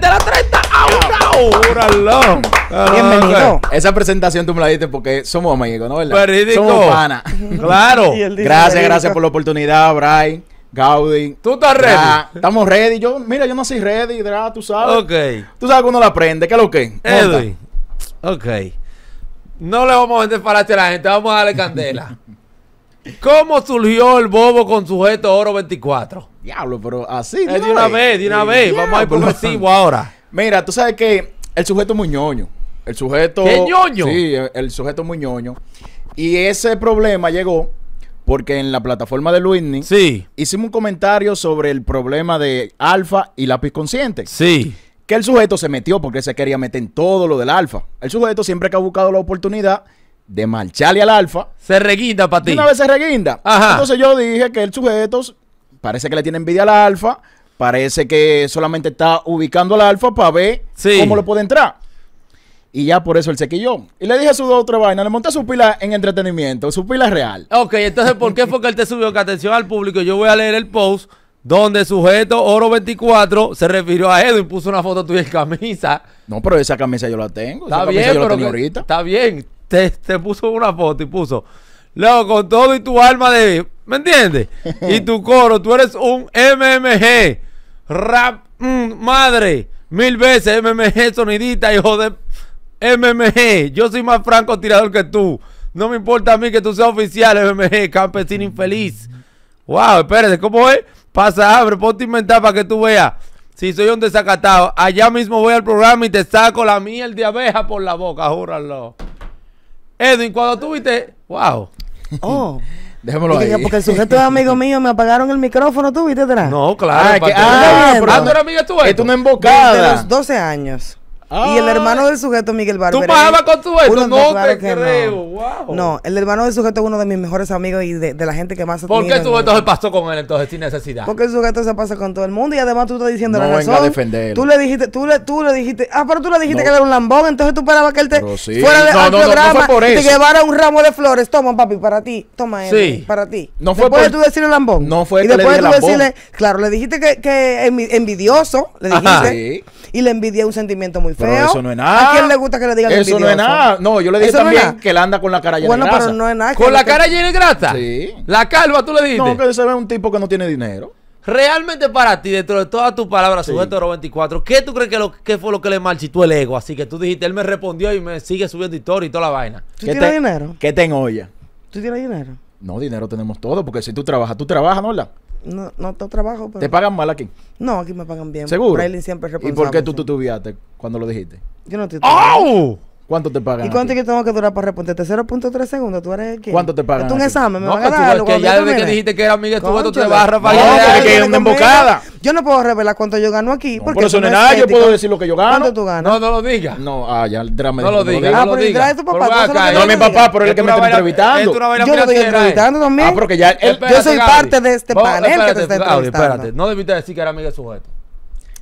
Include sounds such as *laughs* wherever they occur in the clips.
de la 30 a una Bienvenido. Esa presentación tú me la diste porque somos amigos, ¿no? ¿Verdad? Somos pana. *laughs* claro. Gracias, gracias por la oportunidad, Brian. Gaudi. ¿Tú estás ready? estamos ready. Yo, mira, yo no soy ready, tú sabes. Tú sabes que uno la aprende. ¿Qué es lo que? Edwin. Ok. No le vamos a vender para a la gente, vamos a darle candela. *laughs* ¿Cómo surgió el bobo con sujeto oro 24? Diablo, pero así. Eh, de, una vez, de una vez. Vamos a ir progresivo ahora. Mira, tú sabes que el sujeto es El sujeto. ¿Qué ñoño? Sí, el sujeto es Y ese problema llegó porque en la plataforma de Luisny sí. hicimos un comentario sobre el problema de alfa y lápiz consciente. Sí. Que el sujeto se metió porque se quería meter en todo lo del alfa. El sujeto siempre que ha buscado la oportunidad de marcharle al alfa. Se reguinda para ti. Una vez se reguinda. Ajá. Entonces yo dije que el sujeto parece que le tiene envidia al alfa. Parece que solamente está ubicando al alfa para ver cómo le puede entrar. Y ya por eso él se quilló. Y le dije a su otra vaina, le monté su pila en entretenimiento, su pila real. Ok, entonces, ¿por qué fue él te subió? Que atención al público, yo voy a leer el post donde sujeto Oro 24 se refirió a Y puso una foto tuya en camisa. No, pero esa camisa yo la tengo. Está bien, yo tengo ahorita. Está bien te, puso una foto y puso, luego con todo y tu alma de. ¿Me entiendes? *laughs* y tu coro, tú eres un MMG. Rap, mm, madre. Mil veces MMG, sonidita, hijo de. MMG. Yo soy más franco tirador que tú. No me importa a mí que tú seas oficial, MMG, campesino mm. infeliz. Wow, espérate, ¿cómo es? Pasa, abre, ponte a inventar para que tú veas. Si soy un desacatado, allá mismo voy al programa y te saco la miel de abeja por la boca, júralo. Edwin, cuando tú viste, wow. Oh. *laughs* Déjamelo ahí. porque el sujeto es amigo mío, me apagaron el micrófono, ¿tú viste No, claro. Ah, que, ah, ah, tú eres amiga tú. Es una embocada. ¿De los 12 años y el hermano del sujeto, Miguel Barber. ¿Tú pagabas con tu No te creo. No. no. el hermano del sujeto es uno de mis mejores amigos y de, la gente que más ¿Por qué el sujeto se pasó con él entonces sin necesidad? Porque el sujeto se pasa con todo el mundo y además tú estás diciendo no la razón. Tú le dijiste, tú le, tú le dijiste, ah, pero tú le dijiste que era un lambón, entonces tú esperabas que él te sí. fuera de, no, al y te llevara un ramo de flores. Toma, papi, para ti. Toma, él, sí. para ti. No fue después por... de tú decirle lambón. No fue y después le tú decirle, claro, le dijiste que, que envidioso, le dijiste. Y le envidié un sentimiento muy pero eso no es nada. ¿A quién le gusta que le digan Eso no es nada. No, yo le dije también que él anda con la cara llena de grasa. Bueno, pero no es nada. ¿Con la cara llena de grasa? Sí. ¿La calva tú le dijiste? No, que se ve un tipo que no tiene dinero. Realmente para ti, dentro de todas tus palabras, sí. sujeto de 24, ¿qué tú crees que, fue lo que le marchitó el ego? Así que tú dijiste, él me respondió y me sigue subiendo historia y toda la vaina. ¿Tú tienes te, dinero? ¿Qué te olla? ¿Tú tienes dinero? No, dinero tenemos todo, porque si tú trabajas, tú trabajas, ¿no? la? No, no todo trabajo. ¿Te pagan mal aquí? No, aquí me pagan bien. ¿Seguro? ¿Y por qué tú cuando lo dijiste? Yo no ¡Oh! ¿Cuánto te pagan? ¿Y cuánto tiempo tengo que durar para responderte? 0.3 segundos, tú eres quién? ¿Cuánto te pagan? ¿Tú un examen, me no, van a dar Que ya desde que dijiste que era amiga, tú tú te vas a Rafael. No, que ir una embocada. Yo no puedo revelar cuánto yo gano aquí. No, porque eso no es nada, yo puedo decir lo que yo gano. ¿Cuánto tú ganas? No, no lo digas. No, ah, ya el drama. No lo digas. Ah, pero entra tu papá. Eh, no, mi papá, pero es el que me está entrevistando. Yo lo estoy eh. entrevistando también. Ah, porque ya Yo soy parte de este panel que te está Espérate, no debiste decir que era amiga de sujeto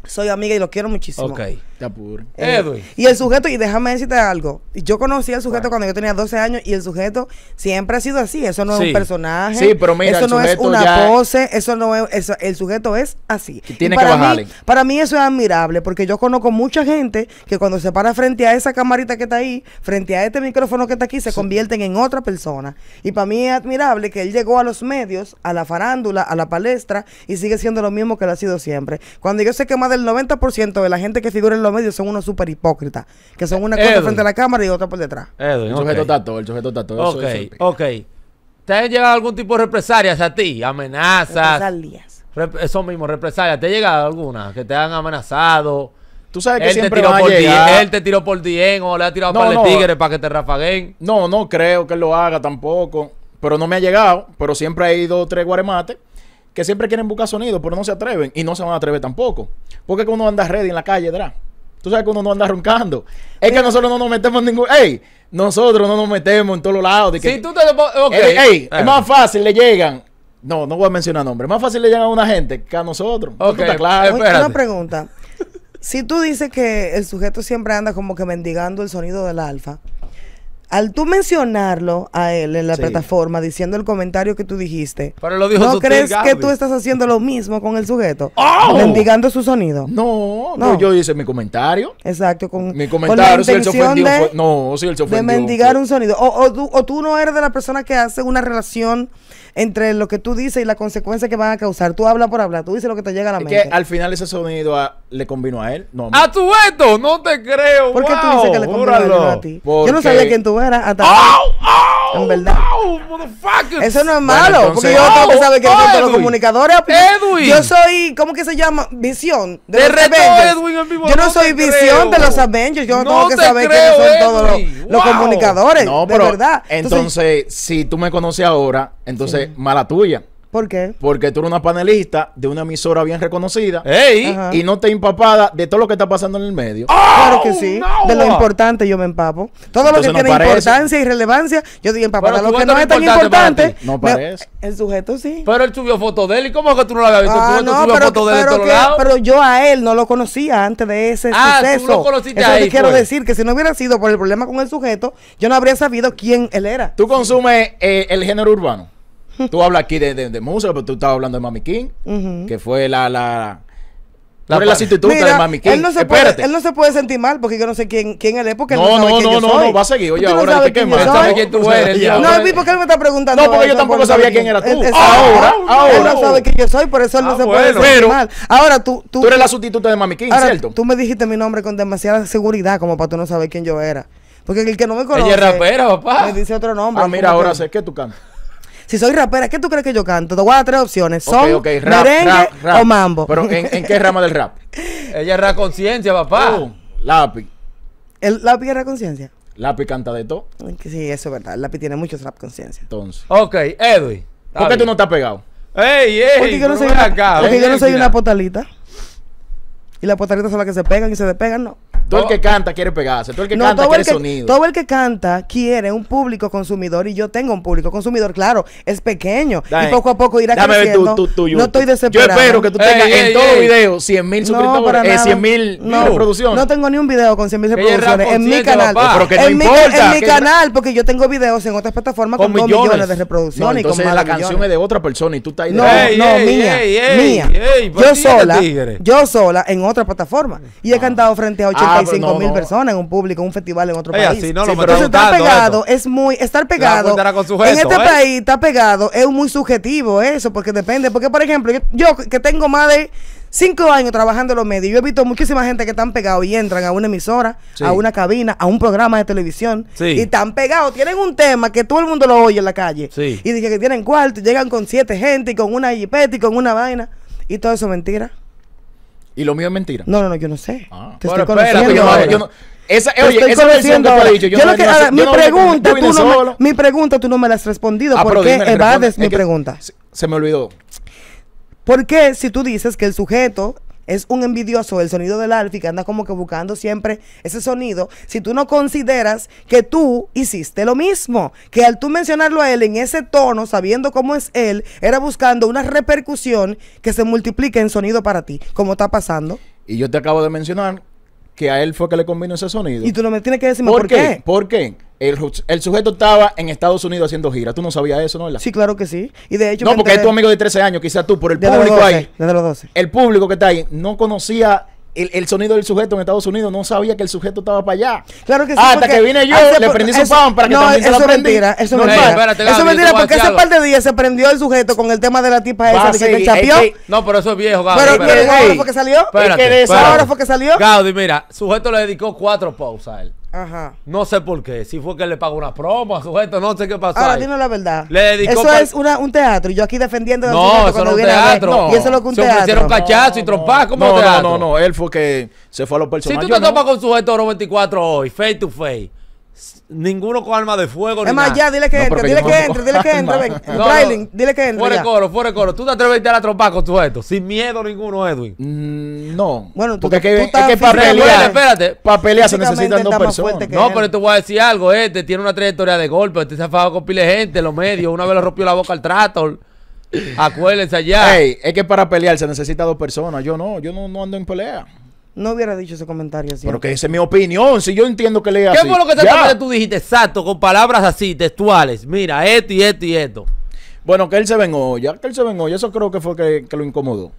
soy amiga y lo quiero muchísimo. Ok. Te eh, Y el sujeto, y déjame decirte algo. Yo conocí al sujeto cuando yo tenía 12 años y el sujeto siempre ha sido así. Eso no es un personaje. Sí, eso no es una pose. Eso no es. el sujeto es así. tiene que para mí eso es admirable porque yo conozco mucha gente que cuando se para frente a esa camarita que está ahí, frente a este micrófono que está aquí, se convierten en otra persona. Y para mí es admirable que él llegó a los medios, a la farándula, a la palestra y sigue siendo lo mismo que lo ha sido siempre. Cuando yo sé que más el 90% de la gente que figura en los medios son unos super hipócritas. Que son una cosa frente a la cámara y otra por detrás. el sujeto está todo, el sujeto está todo. Ok, ¿Te han llegado algún tipo de represalias a ti? Amenazas. Represalias. eso mismo, represalias. ¿Te ha llegado alguna? Que te han amenazado. Tú sabes que siempre te tiró por te tiró por 10 o le ha tirado para el Tigre para que te rafaguen. No, no creo que lo haga tampoco. Pero no me ha llegado. Pero siempre ha ido tres guaremates que siempre quieren buscar sonido, pero no se atreven y no se van a atrever tampoco. Porque cuando uno anda ready en la calle, ¿verdad? Tú sabes que uno no anda roncando. Es que nosotros no nos metemos en ningún. ¡Ey! Nosotros no nos metemos en todos los lados. De que, tú te Okay. ¡Ey! Es eh. más fácil, le llegan. No, no voy a mencionar nombres. más fácil le llegan a una gente que a nosotros. Ok, claro. una pregunta. Si tú dices que el sujeto siempre anda como que mendigando el sonido del alfa, al tú mencionarlo a él en la plataforma diciendo el comentario que tú dijiste, lo dijo ¿no crees que tú estás haciendo lo mismo con el sujeto? ¡Oh! Mendigando su sonido. No, no. yo hice mi comentario. Exacto, con mi comentario. si de, mendigar un sonido. O, tú, o tú no eres de la persona que hace una relación entre lo que tú dices y las consecuencias que van a causar. Tú hablas por hablar, tú dices lo que te llega a la es mente. Que al final ese sonido le combinó a él. No, a tu esto, no te creo. ¿Por qué tú dices que le combinó a, él, a ti? Yo no sabía quién tú eras hasta en oh, verdad. Eso no es malo, porque yo tengo que oh, saber que todos los comunicadores Yo soy, ¿cómo que se llama? Visión de repente, yo no, soy visión de los Avengers, yo no, tengo que saber que son todos los, comunicadores, de verdad. Entonces, si tú me conoces ahora, entonces mala tuya. ¿Por qué? Porque tú eres una panelista de una emisora bien reconocida ¡Ey! y no te empapada de todo lo que está pasando en el medio. ¡Oh, claro que sí. De lo importante yo me empapo. Todo lo que tiene importancia y relevancia, yo digo empapada. lo que no es tan importante. No parece. el sujeto sí. Pero él subió fotos de él. ¿Y cómo es que tú no lo habías visto? Ah, no, pero, yo a él no lo conocía antes de ese ah, Tú lo conociste Eso quiero pues. decir que si no hubiera sido por el problema con el sujeto, yo no habría sabido quién él era. Tú consumes eh, el género urbano. Tú hablas aquí de, de, música, pero tú estabas hablando de Mami King, que fue la... sustituta de Mami King. Él no, se puede, él no se puede sentir mal porque yo no sé quién, quién él es. Porque no, él no, no, sabe quién no, yo no, no, va a seguir. Oye, ahora no te quemas. sabe quién tú eres. no, es porque él me está preguntando. No, porque yo tampoco sabía quién, eras era tú. ahora, ahora. Él no sabe quién yo soy, por eso él no ah, se puede sentir mal. Ahora tú, tú. Tú eres la sustituta de Mami King, ¿cierto? Tú me dijiste mi nombre con demasiada seguridad como para tú no saber quién yo era. Porque el que no me conoce. Ella es rapera, papá. Me dice otro nombre. Ah, mira, ahora sé que tú cantas. Si soy rapera, ¿qué tú crees que yo canto? Te voy a dar tres opciones. Son Rap, merengue o mambo. ¿Pero en, qué rama del rap? *laughs* Ella es rap conciencia, papá. Uh, lápiz. ¿El lápiz rap conciencia? Lápiz canta de todo. Sí, eso es verdad. El lápiz tiene mucho rap conciencia. Entonces. Ok, Edwin. ¿Por qué tú no estás pegado? ¡Ey, ey! Porque yo no soy, porque yo no soy una potalita. Y las potalitas son las que se pegan y se despegan, no. Todo el que canta quiere pegarse, todo el que canta quiere sonido. Todo el que canta quiere un público consumidor y yo tengo un público consumidor, claro, es pequeño y poco a poco irá creciendo. no estoy desesperado. Yo espero que tú tengas en todo video 100 mil suscriptores, no, eh, 100 mil no, reproducciones. No tengo ni un video con 100 mil reproducciones en mi canal. Pero que no en, importa, mi, en mi canal, porque yo tengo videos en otras plataformas con, con millones. de reproducciones. entonces y con la canción es de otra persona y tú estás ahí. No, no, mía, mía. Pues yo sola, yo sola en otra plataforma y he ah. cantado frente a 80 ah. Ah, hay mil personas en un público, en un festival en otro país. pero entonces está pegado es muy, estar pegado en este ¿eh? país, está pegado es muy subjetivo eso, porque depende, porque por ejemplo, yo, que tengo más de cinco años trabajando en los medios. Yo he visto muchísima gente que están pegados y entran a una emisora, a una cabina, a un programa de televisión. Y están pegados. Tienen un tema que todo el mundo lo oye en la calle. Y dije que tienen cuarto, llegan con siete gente y con una jipeta y con una vaina. Y todo eso es mentira. ¿Y lo mío es mentira? No, no, no, yo no sé. Ah. Te estoy conociendo. esa, te estoy conociendo yo, lo que, mi, pregunta, tú no mi pregunta tú no me la has respondido. Ah, ¿Por qué evades mi pregunta? se me olvidó. ¿Por qué si tú dices que el sujeto es un envidioso el sonido del Alfie que anda como que buscando siempre ese sonido, si tú no consideras que tú hiciste lo mismo, que al tú mencionarlo a él en ese tono, sabiendo cómo es él, era buscando una repercusión que se multiplique en sonido para ti, como está pasando. Y yo te acabo de mencionar que a él fue que le combinó ese sonido. Y tú no me tienes que decir por, qué? ¿Por qué? El, el, sujeto estaba en Estados Unidos haciendo gira. Tú no sabías eso, ¿no? Sí, claro que sí. Y de hecho. No, porque es tu amigo de 13 años, quizás tú, por el público ahí. Desde los 12. El público que está ahí no conocía el, sonido del sujeto en Estados Unidos no sabía que el sujeto estaba para allá. Claro que sí. Hasta que vine yo, le prendí su pan para que no, eso mentira, eso no, mentira. eso es mentira, porque hace par de días se prendió el sujeto con el tema de la tipa esa que sí, No, pero eso es viejo, Gaudi. Pero, pero, ahora fue que salió. de esa ahora fue que salió. Gaudi, mira, sujeto le dedicó cuatro pausas a él. Ajá. No sé por qué. Si fue que le pagó una promo a sujeto, no sé qué pasó. Ahora, dime la verdad. eso es una, un teatro. Y yo aquí defendiendo No, eso no es un teatro. Y eso es lo que un Se teatro. ofrecieron cachazo y trompar. ¿Cómo no, no, no, no. Él fue que se fue a los personajes. Si tú te topas con sujeto 24 hoy, face to face. Ninguno con arma de fuego. Es más, ya, dile que entre, dile que entre, dile que entre, dile que entre. Fuera coro, fuera coro. ¿Tú te atreves a ir a la con todo esto? Sin miedo ninguno, Edwin. Mm, no. Bueno, tú, porque que, para pelear, espérate. Para pelear se necesitan dos personas. No, pero te voy a decir algo. Este tiene una trayectoria de golpe. Este se ha fajado con pile gente los medios. Una vez le rompió la boca al trator. Acuérdense allá. es que para pelear se necesitan dos personas. Yo no, yo no, no ando en pelea. No hubiera dicho ese comentario. así. Pero que esa es mi opinión. Si yo entiendo que lea. ¿Qué fue lo que te tú dijiste? Exacto, con palabras así, textuales. Mira, esto y esto y esto. Bueno, que él se vengó ya, que él se vengó eso creo que fue que, lo incomodó.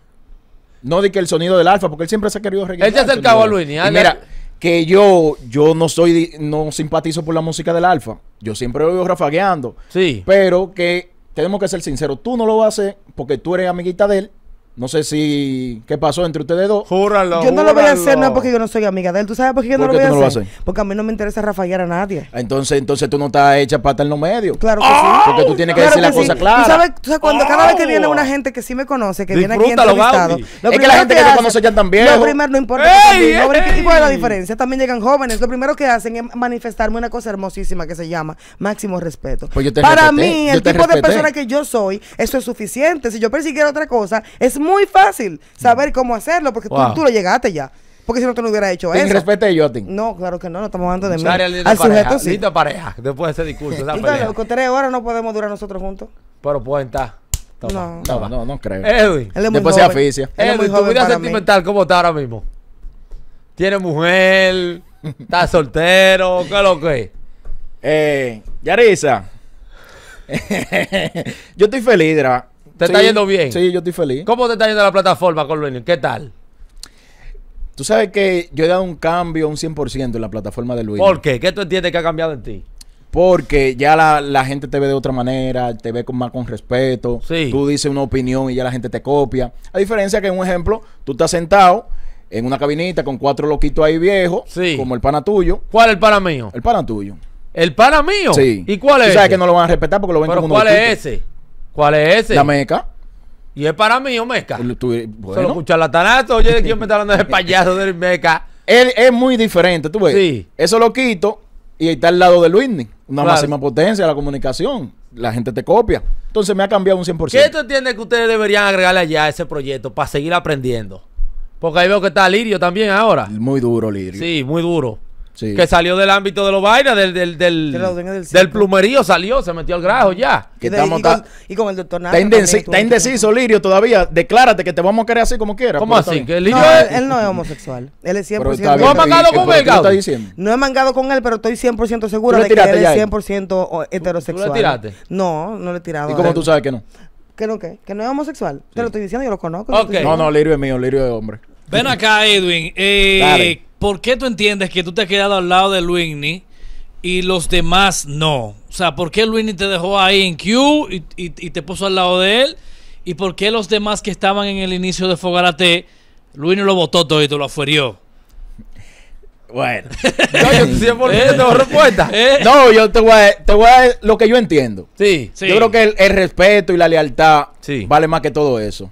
No di que el sonido del alfa, porque él siempre se ha querido Él se acercaba a Luis. Ah, mira, que yo, yo no soy, no simpatizo por la música del alfa. Yo siempre lo veo rafagueando. Sí. Pero que tenemos que ser sinceros. Tú no lo vas a hacer porque tú eres amiguita de él no sé si. ¿Qué pasó entre ustedes dos? Júralo. Yo no lo voy a hacer, no porque yo no soy amiga de él. ¿Tú sabes por qué yo no lo voy a hacer? Porque a mí no me interesa rafallar a nadie. Ah, entonces, entonces tú no estás hecha para estar en los medios. Claro que sí. Ah, porque tú tienes que decir las la cosa clara. Tú sabes, tú sabes cuando, cada vez que oh. viene una gente que sí me conoce, que viene aquí entrevistado. Lo es que la gente que, te conoce ya también. Lo primero no importa. no ¿Qué tipo de la diferencia? También llegan jóvenes. Lo primero que hacen es manifestarme una cosa hermosísima que se llama máximo respeto. Pues para mí, el tipo de persona que yo soy, eso es suficiente. Si yo persiguiera otra cosa, es muy fácil saber mm. cómo hacerlo porque tú, le lo llegaste ya. Porque si no, tú no hubieras hecho eso. en respeto de Yotin. No, claro que no, no estamos hablando de mí. Al pareja, sujeto sí. pareja, después de ese discurso. Esa *laughs* con tres horas no podemos durar nosotros juntos. Pero pueden estar. no. no, no, creo. Edwin. Después joven. se aficia. Edwin, tu vida sentimental, ¿cómo está ahora mismo? ¿Tiene mujer? ¿Está soltero? ¿Qué es lo que es? Eh, Yarisa. *laughs* Yo estoy feliz, ¿verdad? ¿Te está yendo bien? Sí, yo estoy feliz. ¿Cómo te está yendo la plataforma, Colvenio? ¿Qué tal? Tú sabes que yo he dado un cambio, un 100% en la plataforma de Luis. ¿Por qué? ¿Qué tú entiendes que ha cambiado en ti? Porque ya la, gente te ve de otra manera, te ve con, más con respeto. Sí. Tú dices una opinión y ya la gente te copia. A diferencia que, en un ejemplo, tú estás sentado en una cabinita con cuatro loquitos ahí viejos, sí. como el pana tuyo. ¿Cuál es el pana mío? El pana tuyo. ¿El pana mío? Sí. ¿Y cuál es? Tú sabes que no lo van a respetar porque lo ven como un ¿Cuál es ese? ¿Cuál es ese? La meca. Y es para mí, o meca. tú, bueno. Solo escuchar oye, ¿quién me está hablando de payaso del meca? Él es muy diferente, tú ves. Sí. Eso lo quito y está al lado de Luisny. Una máxima potencia, la comunicación. La gente te copia. Entonces me ha cambiado un 100%. ¿Qué tú entiendes que ustedes deberían agregarle allá a ese proyecto para seguir aprendiendo? Porque ahí veo que está Lirio también ahora. Muy duro, Lirio. Sí, muy duro. Que salió del ámbito de los vainas, del, del, del, plumerío, salió, se metió al grajo ya. y, y, con, el doctor Nava Está, indeciso, Lirio, todavía. Declárate que te vamos a querer así como quieras. ¿Cómo así? Que Lirio él, no es homosexual. Él es 100%. Bien, ¿No ha mangado con él, No he mangado con él, pero estoy 100% seguro de que él es 100% heterosexual. No, no le he tirado. ¿Y cómo tú sabes que no? Que no, qué? que no es homosexual. Te lo estoy diciendo, yo lo conozco. No, no, Lirio es mío, Lirio es hombre. Ven acá, Edwin. Eh, ¿por qué tú entiendes que tú te has quedado al lado de Luigny y los demás no? O sea, ¿por qué Luigny te dejó ahí en Q y, te puso al lado de él? ¿Y por qué los demás que estaban en el inicio de Fogarate, Luigny lo votó todo y te lo aferió? Bueno, *laughs* no, yo eh, respuesta. Eh. No, yo te voy, a, te voy a lo que yo entiendo. Sí, sí. Yo creo que el, respeto y la lealtad vale más que todo eso.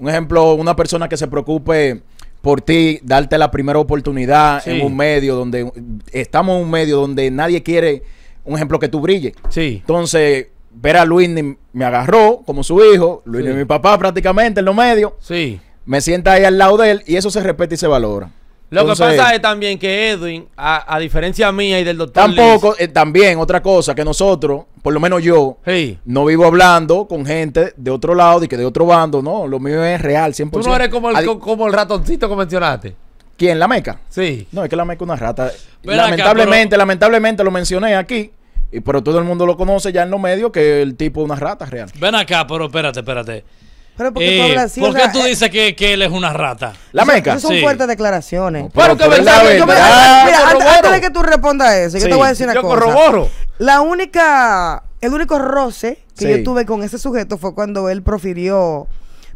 Un ejemplo, una persona que se preocupe por ti, darte la primera oportunidad en un medio donde estamos en un medio donde nadie quiere, un ejemplo, que tú brilles. Sí. Entonces, ver a Luis me agarró como su hijo, Luis mi papá prácticamente en los medios. Sí. Me sienta ahí al lado de él y eso se respeta y se valora. Lo que pasa es también que Edwin, a, diferencia mía y del doctor. Tampoco, eh, también otra cosa, que nosotros, por lo menos yo, no vivo hablando con gente de otro lado y que de otro bando, no. Lo mío es real, 100%. Tú no eres como el, ratoncito que mencionaste. ¿Quién? ¿La Meca? Sí. No, es que la Meca es una rata. lamentablemente, lamentablemente lo mencioné aquí. Y, pero todo el mundo lo conoce ya en los medios que el tipo es una rata real. Ven acá, pero espérate, espérate porque tú eh, ¿Por qué tú eh, dices que, él es una rata? La meca. son fuertes declaraciones. Pero que verdad, me- ah, mira, antes, de que tú respondas eso, yo te voy a decir una yo cosa. corroboro. La única, el único roce que yo tuve con ese sujeto fue cuando él profirió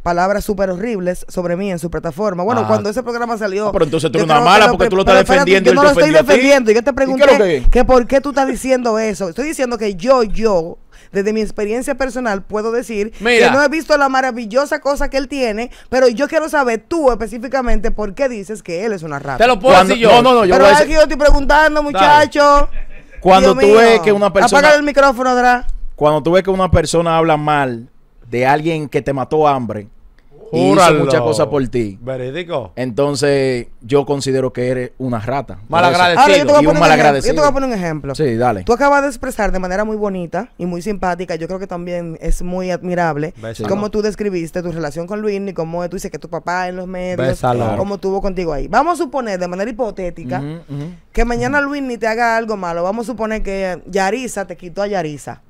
palabras súper horribles sobre mí en su plataforma. Bueno, ah. cuando ese programa salió. Ah, pero entonces tú eres una mala porque tú lo estás defendiendo, Yo no lo estoy defendiendo. Yo te pregunté que por qué tú estás diciendo eso. Estoy diciendo que yo, yo, desde mi experiencia personal puedo decir que no he visto la maravillosa cosa que él tiene, pero yo quiero saber tú específicamente por qué dices que él es una rata. Te lo puedo decir yo. No, no, no, pero yo estoy preguntando, muchacho. Cuando tú ves que una persona. Apaga el micrófono, Cuando tú ves que una persona habla mal de alguien que te mató hambre Júralo. muchas cosas por ti. Verídico. Entonces, yo considero que eres una rata. Malagradecido. yo te, voy a poner un ejemplo. yo te voy un ejemplo. Sí, dale. Tú acabas de expresar de manera muy bonita y muy simpática, yo creo que también es muy admirable, como cómo tú describiste tu relación con Luis y cómo tú dices que tu papá en los medios, Como cómo tuvo contigo ahí. Vamos a suponer de manera hipotética que mañana Luis ni te haga algo malo. Vamos a suponer que Yarisa te quitó a Yarisa.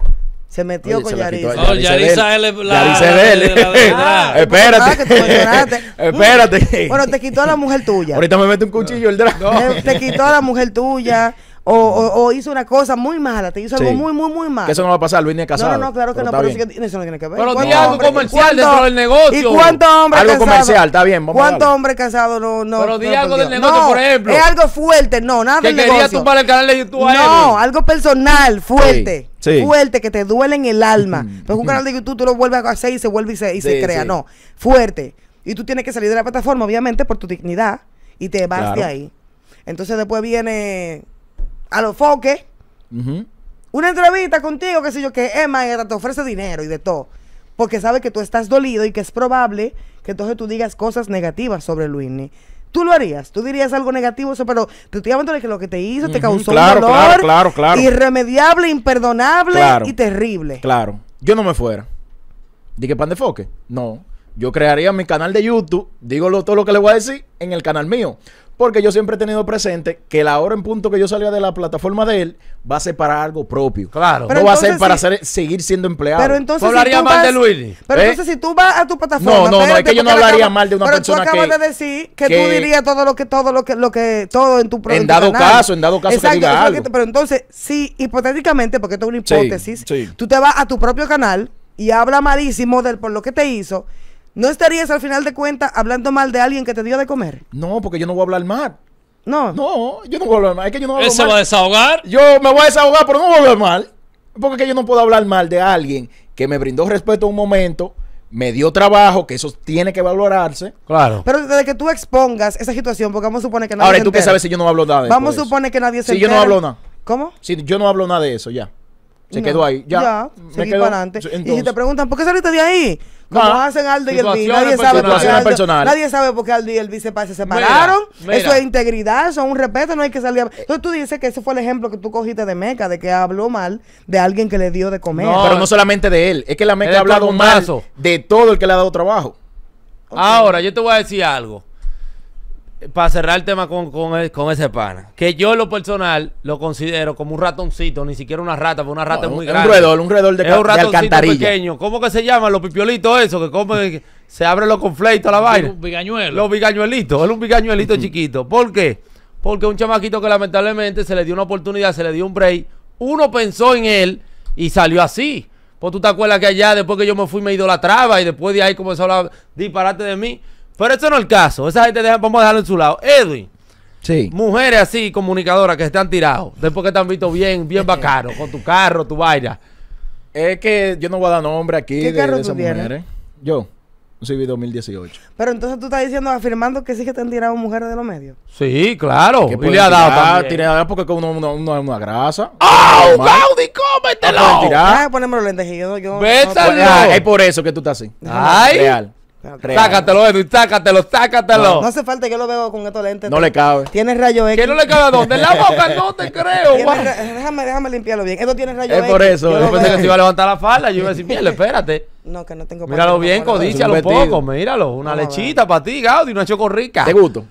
Se metió con Yarisa. No, Yarisa es la. Eh. Ah, ah, espérate. *laughs* Espérate. Bueno, te quitó a la mujer tuya. Ahorita me mete un cuchillo el dragón. Te quitó a la mujer tuya. O, o, hizo una cosa muy mala, te hizo algo muy, muy, muy mal. eso no va a pasar, Luis ni casado. No, no, claro que no, pero eso, que, eso no tiene que ver. Pero di algo comercial dentro del negocio. ¿Y cuántos hombres Algo comercial, está bien, ¿Cuántos hombres casados no, no? Pero di no, algo del negocio, por ejemplo. es algo fuerte, no, nada del negocio. Que quería tumbar el canal de YouTube a No, algo personal, fuerte fuerte que te duele en el alma. Pero pues un canal de YouTube tú lo vuelves a hacer y se vuelve y se, crea. No, fuerte. Y tú tienes que salir de la plataforma, obviamente, por tu dignidad. Y te vas de ahí. Entonces después viene a los foques. Una entrevista contigo, qué sé yo, que Emma te ofrece dinero y de todo. Porque sabe que tú estás dolido y que es probable que entonces tú digas cosas negativas sobre Luis tú lo harías, tú dirías algo negativo, pero te estoy hablando de que lo que te hizo te causó dolor irremediable, imperdonable y terrible. Claro, yo no me fuera. dije pan de foque? No. Yo crearía mi canal de YouTube, digo lo, todo lo que le voy a decir, en el canal mío. Porque yo siempre he tenido presente que la hora en punto que yo salga de la plataforma de él va a ser para algo propio. Claro. no va a ser para ser, seguir siendo empleado. Pero entonces. hablaría si mal de Luis. Pero ¿Eh? entonces, si tú vas a tu plataforma. No, no, no, es que yo no hablaría mal de una persona que. Pero tú acabas de decir que, tú dirías todo lo que, todo lo que, lo que, todo en tu canal. en dado caso, en dado caso que diga algo. pero entonces, sí, si, hipotéticamente, porque esto es una hipótesis, tú te vas a tu propio canal y habla malísimo del por lo que te hizo ¿No estarías al final de cuentas hablando mal de alguien que te dio de comer? No, porque yo no voy a hablar mal. No. No, yo no voy a hablar mal. Es que yo no hablo va a desahogar. Yo me voy a desahogar, pero no voy a hablar mal. Porque yo no puedo hablar mal de alguien que me brindó respeto un momento, me dio trabajo, que eso tiene que valorarse. Claro. Pero desde que tú expongas esa situación, porque vamos a suponer que nadie Ahora, ¿tú qué sabes si yo no hablo nada de Vamos a suponer que nadie se Si yo no hablo nada. ¿Cómo? Si yo no hablo nada de eso, ya. Se quedó ahí. Ya. para adelante. y si te preguntan, ¿por qué saliste de ahí? Como hacen ah, Aldo y el Nadie sabe, nadie sabe por qué Aldo y el se, se separaron. eso es integridad, eso es un respeto, no hay que salir. A... Entonces tú dices que ese fue el ejemplo que tú cogiste de Meca, de que habló mal de alguien que le dio de comer. No, pero no solamente de él. Es que la Meca ha hablado mal de todo el que le ha dado trabajo. Ahora, yo te voy a decir algo para cerrar el tema con, con, e, ese pana, que yo lo personal lo considero como un ratoncito, ni siquiera una rata, porque una rata muy grande. Un redor un de, es un pequeño. ¿Cómo que se llama? los pipiolitos esos que comen, se abren los conflictos a la vaina? Los bigañuelos. Los bigañuelitos, es un bigañuelito chiquito. ¿Por qué? Porque un chamaquito que lamentablemente se le dio una oportunidad, se le dio un break, uno pensó en él y salió así. Pues tú te acuerdas que allá, después que yo me fui, me la ido traba y después de ahí comenzó a hablar disparate de mí. Pero eso no es el caso. Esa gente deja, vamos a dejarlo en su lado. Edwin. Sí. Mujeres así, comunicadoras que te han tirado. Después que te han visto bien, bien *laughs* bacano, con tu carro, tu vaina. Es que yo no voy a dar nombre aquí de, esas tú mujeres. Yo, un CV 2018. Pero entonces tú estás diciendo, afirmando que sí que te han tirado mujeres de los medios. Sí, claro. ¿Qué y le ha dado Tiene, también. tirar porque uno es una grasa. ¡Oh, Gaudi, cómetelo! Ah, ponerme los lentes y yo, yo ah, es por eso que tú estás así. Ay. Real. Sácatelo, Edwin, sácatelo, sácatelo. No, hace falta que yo lo veo con estos lentes. No le cabe. Tiene rayo X. ¿Qué no le cabe a dónde? En la boca no te creo. Déjame, déjame limpiarlo bien. Esto tiene rayo X. Es por eso. Yo, pensé que te iba a levantar la falda. Yo iba a decir, espérate. No, que no tengo Míralo bien, lo poco. Míralo. Una lechita para ti, Gaudi, una chocorrica. Te gusto.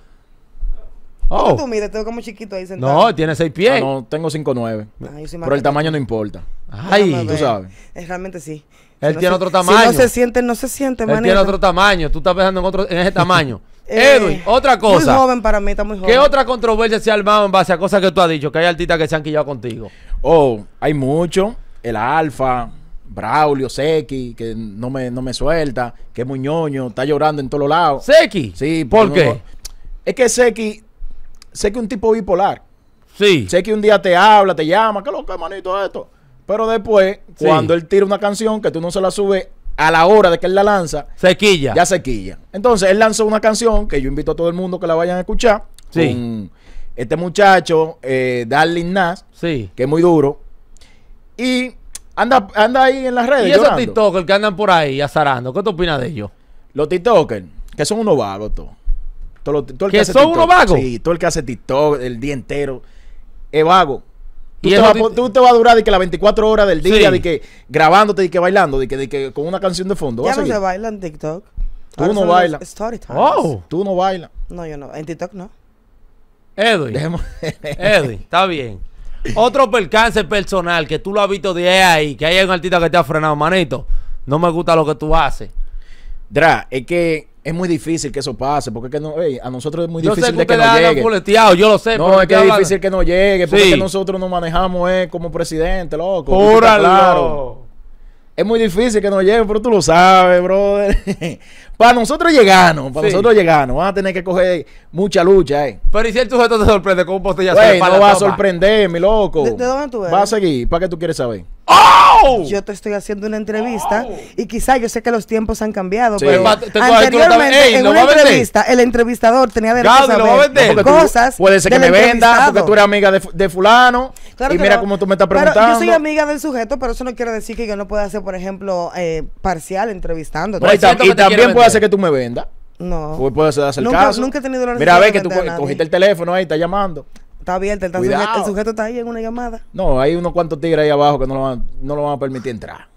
Oh. tú mides? tengo como chiquito ahí sentado. No, tiene seis pies. Ah, no, tengo cinco nueve. Ah, pero el tamaño no importa. Ay, tú sabes. Eh, realmente sí. Él tiene otro tamaño. Si no se siente, no se siente, Él tiene otro tamaño. Tú estás pensando en, otro, en ese *laughs* tamaño. Eh, Edwin, otra cosa. Muy joven para mí, está muy joven. ¿Qué otra controversia se ha armado en base a cosas que tú has dicho? Que hay artistas que se han quillado contigo. Oh, hay mucho. El Alfa, Braulio, Seki, que no me, no me suelta, que es muñoño, está llorando en todos lados. ¿Seki? Sí. ¿Por qué? es que Seki, Seki es un tipo bipolar. Sí. que un día te habla, te llama, Que es lo que manito esto? Pero después, cuando él tira una canción que tú no se la subes a la hora de que él la lanza, sequilla. Ya sequilla. Entonces él lanzó una canción que yo invito a todo el mundo que la vayan a escuchar. Sí. este muchacho, eh, Darling Nas, que es muy duro. Y anda, anda ahí en las redes. ¿Y esos TikTokers que andan por ahí azarando? ¿Qué te opinas de ellos? Los TikTokers, que son unos vagos, todos. ¿Que, son unos vagos? Sí, todo el que hace TikTok el día entero es vago. Tú, te, vas a durar de que las 24 horas del día, de que grabándote y que bailando, de que, con una canción de fondo. Ya no se baila en TikTok. Tú no bailas. Oh. Tú no bailas. No, yo no. En TikTok no. Edwin. Edwin, está bien. Otro percance personal que tú lo has visto de ahí, que hay un artista que te ha frenado, manito. No me gusta lo que tú haces. Dra, es que es muy difícil que eso pase, porque es que no, a nosotros es muy difícil yo sé que, de que nos llegue. Yo lo sé, no, es que es difícil que nos llegue, porque nosotros nos manejamos eh, como presidente, loco. Pura claro. Es muy difícil que nos llegue, pero tú lo sabes, brother. *laughs* para nosotros llegarnos, para nosotros llegarnos, van a tener que coger mucha lucha, eh. Pero y si el sujeto te sorprende con un postillazo. lo no va a sorprender, mi loco. ¿De, dónde tú eres? Va a seguir, ¿para qué tú quieres saber? ¡Ah! Yo te estoy haciendo una entrevista y quizá yo sé que los tiempos han cambiado, pero anteriormente en una entrevista el entrevistador tenía derecho las a cosas. puede ser que me venda porque tú eres amiga de, fulano y mira cómo tú me estás preguntando. yo soy amiga del sujeto, pero eso no quiere decir que yo no pueda hacer, por ejemplo, eh, parcial entrevistando. y, también puede ser que tú me vendas. No. Pues puede ser nunca, caso. Nunca he tenido la Mira, a ver que tú cogiste el teléfono ahí, está llamando. Está abierta, está el sujeto está ahí en una llamada. No, hay unos cuantos tigres ahí abajo que no lo van, no lo van a permitir entrar.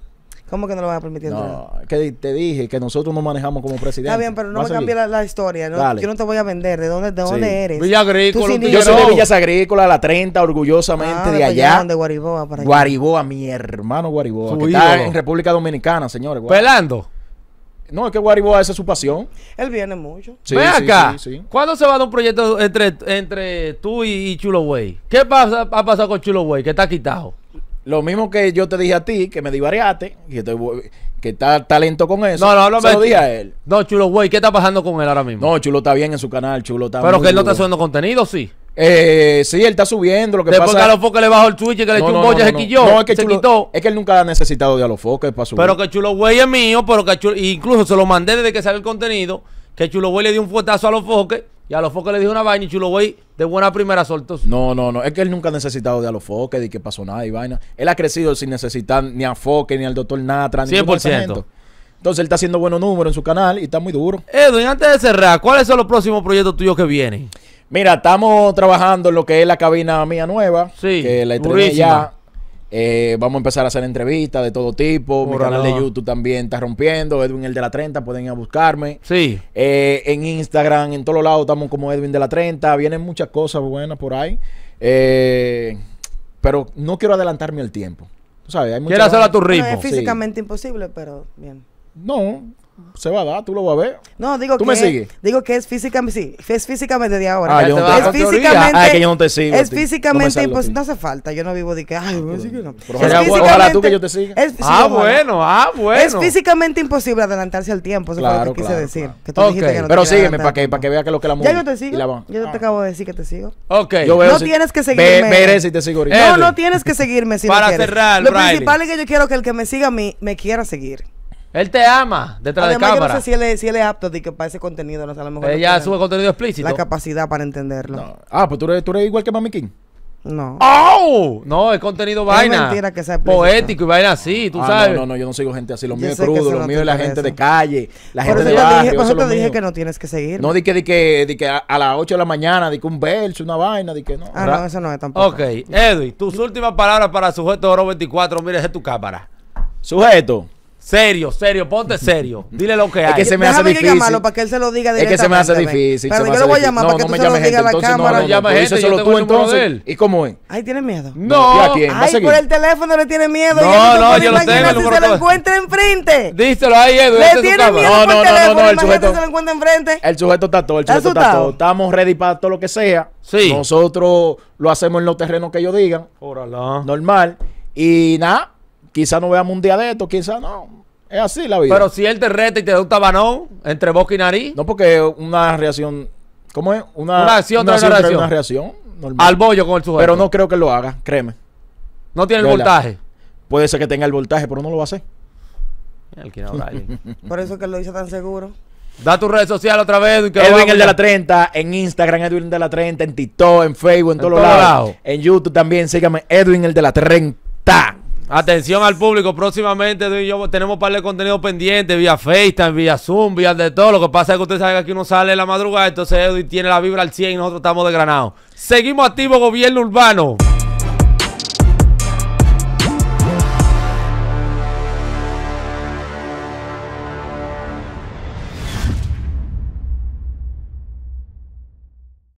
¿Cómo que no lo van a permitir no, que te dije que nosotros no manejamos como presidente. Está bien, pero no me cambies la, historia. Yo no te voy a vender. ¿De dónde, de dónde eres? Villa Agrícola. yo soy de Villas Agrícola, la 30, orgullosamente ah, de allá. De Guariboa, para allá. Guariboa, mi hermano Guariboa. ¿Qué que en República Dominicana, señores. Pelando. No, es que Guariboa esa es su pasión. Él viene mucho. Ven acá. ¿Cuándo se va a dar un proyecto entre, entre tú y, Chulo Way? ¿Qué pasa, ha pasado con Chulo Wey? Que está quitado. Lo mismo que yo te dije a ti, que me divariaste, que, que está talento con eso. No, no, no. Se lo dije a él. No, Chulo Way, ¿qué está pasando con él ahora mismo? No, Chulo está bien en su canal, Chulo está Pero que él no está subiendo contenido, sí. Eh, sí, él está subiendo. Lo que Después los le bajó el Twitch y que le echó no, un se es que se Es que él nunca ha necesitado de foques, para subir. Pero que Chulo Güey es mío, pero que chulo, incluso se lo mandé desde que salió el contenido. Que Chulo Güey le dio un fuetazo a foques, y a foques le dijo una vaina y Chulo Güey de buena primera soltó. No, no, no. Es que él nunca ha necesitado de a foques, de que pasó nada y vaina. Él ha crecido sin necesitar ni a Foque, ni al doctor Natra, ni 100%. Entonces él está haciendo buenos números en su canal y está muy duro. Edwin, antes de cerrar, ¿cuáles son los próximos proyectos tuyos que vienen? Mira, estamos trabajando en lo que es la cabina mía nueva. Sí. Que la estrené ya. Eh, vamos a empezar a hacer entrevistas de todo tipo. Mi canal de YouTube también está rompiendo. Edwin el de la 30, pueden ir a buscarme. Sí. Eh, en Instagram, en todos lados estamos como Edwin de la 30. Vienen muchas cosas buenas por ahí. Eh, pero no quiero adelantarme el tiempo. Tú sabes, hay muchas Quiero hacer a tu ritmo. es físicamente imposible, pero bien. No, se va a dar, tú lo vas a ver. No, digo ¿Tú que me sigues? digo que es físicamente, sí, es físicamente de ahora. Ah, es físicamente, ah, no Es físicamente, no no hace falta, yo no vivo de que, ay, me ojalá, tú que yo te siga. Es, ah, bueno, ah, bueno. Es físicamente imposible adelantarse al tiempo, eso es lo que quise decir. Que tú dijiste que no Pero sígueme para que, para que vea que lo que la mujer. Ya yo te sigo. Yo te ah. acabo de decir que te sigo. Ok. no tienes que seguirme. Veré si te sigo ahorita. No, no tienes que seguirme si *laughs* Para cerrar, Lo principal es que yo quiero que el que me siga a mí me quiera seguir. Él te ama detrás de cámara. Yo no sé si él, es, apto de que para ese contenido. No a lo mejor Ella sube contenido explícito. La capacidad para entenderlo. Ah, pues tú eres, igual que Mami King. No. ¡Oh! No, es contenido es vaina. Mentira que sea Poético y vaina así, tú ah, sabes. No, no, no, yo no sigo gente así. Lo mío es crudo, lo mío es la gente de calle, la gente de barrio. Por eso te dije que no tienes que seguir. No, di que, di que, que a, las 8 de la mañana, di que un verso, una vaina, di que no. Ah, no, eso no es tampoco. Ok, Edwin, tus últimas palabras para Sujeto Oro 24. Mire, es tu cámara. Sujeto. Serio, serio, ponte serio. Dile lo que hay. Es que se me hace difícil. para que él se lo diga Es que se me hace difícil. Pero yo lo voy a llamar para que no tú se lo digas a la entonces, No, no, gente, eso entonces. ¿Y cómo es? Ahí tiene miedo. No. ¿Y a quién? Ay, por el teléfono le tiene miedo. No, no, yo lo tengo. Si se lo encuentra enfrente. Díselo ahí, Le este tiene miedo no, El sujeto se lo encuentra enfrente. El sujeto está todo, el sujeto está todo. Estamos ready para todo lo que sea. Sí. Nosotros lo hacemos en los terrenos que ellos digan. Órala. Normal. Y nada, quizá no veamos un día de esto, quizá no es así la vida. Pero si él te reta y te da un tabanón entre boca y nariz. No, porque una reacción. ¿Cómo es? Una, reacción. Al bollo con el sujeto. Pero no creo que lo haga, créeme. No tiene el voltaje. Puede ser que tenga el voltaje, pero no lo va a hacer. *laughs* Por eso es que lo dice tan seguro. Da tu red social otra vez. Edwin el de la 30, en Instagram Edwin de la 30, en TikTok, en Facebook, en, todos lados. En YouTube también, sígame Edwin el de la 30. Atención al público, próximamente y yo tenemos un par de contenido pendiente vía FaceTime, vía Zoom, vía de todo. Lo que pasa es que usted sabe que aquí uno sale en la madrugada, entonces Edwin tiene la vibra al 100 y nosotros estamos de granado. Seguimos activos, gobierno urbano.